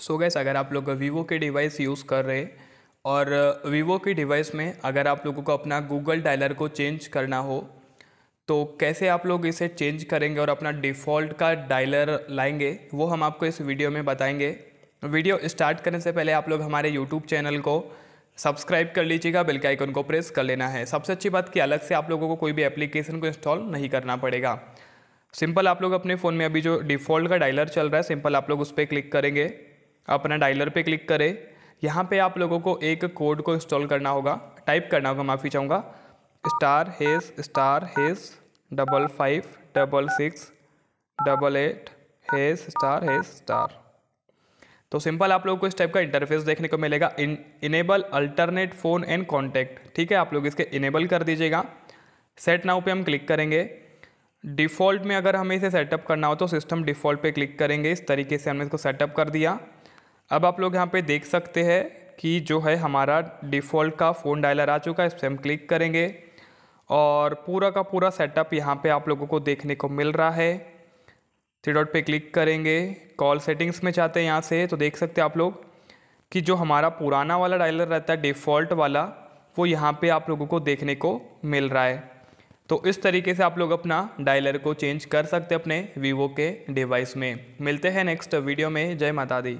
सो gas अगर आप लोग वीवो के डिवाइस यूज़ कर रहे और वीवो के डिवाइस में अगर आप लोगों को अपना गूगल डायलर को चेंज करना हो तो कैसे आप लोग इसे चेंज करेंगे और अपना डिफ़ॉल्ट का डायलर लाएंगे वो हम आपको इस वीडियो में बताएंगे वीडियो स्टार्ट करने से पहले आप लोग हमारे यूट्यूब चैनल को सब्सक्राइब कर लीजिएगा बेल के आइकन को प्रेस कर लेना है सबसे अच्छी बात कि अलग से आप लोगों को कोई भी एप्लीकेशन को इंस्टॉल नहीं करना पड़ेगा सिंपल आप लोग अपने फ़ोन में अभी जो डिफ़ॉल्ट का डायलर चल रहा है सिंपल आप लोग उस पर क्लिक करेंगे अपना डायलर पे क्लिक करें यहाँ पे आप लोगों को एक कोड को इंस्टॉल करना होगा टाइप करना होगा माफ़ी चाहूँगा star hash star hash double five double six double eight hash star hash star तो सिंपल आप लोगों को इस टाइप का इंटरफेस देखने को मिलेगा इन enable alternate phone and contact ठीक है आप लोग इसके इनेबल कर दीजिएगा सेट नाउ पे हम क्लिक करेंगे डिफ़ॉल्ट में अगर हमें इसे सेटअप करना हो तो सिस्टम डिफ़ॉल्ट पे क्लिक करेंगे इस तरीके से हमने इसको सेटअप कर दिया अब आप लोग यहाँ पे देख सकते हैं कि जो है हमारा डिफ़ॉल्ट का फ़ोन डायलर आ चुका है इस पर हम क्लिक करेंगे और पूरा का पूरा सेटअप यहाँ पे आप लोगों को देखने को मिल रहा है थ्री डॉट पे क्लिक करेंगे कॉल सेटिंग्स में चाहते हैं यहाँ से तो देख सकते हैं आप लोग कि जो हमारा पुराना वाला डायलर रहता है डिफ़ॉल्ट वाला वो यहाँ पर आप लोगों को देखने को मिल रहा है तो इस तरीके से आप लोग अपना डायलर को चेंज कर सकते अपने वीवो के डिवाइस में मिलते हैं नेक्स्ट वीडियो में जय माता दी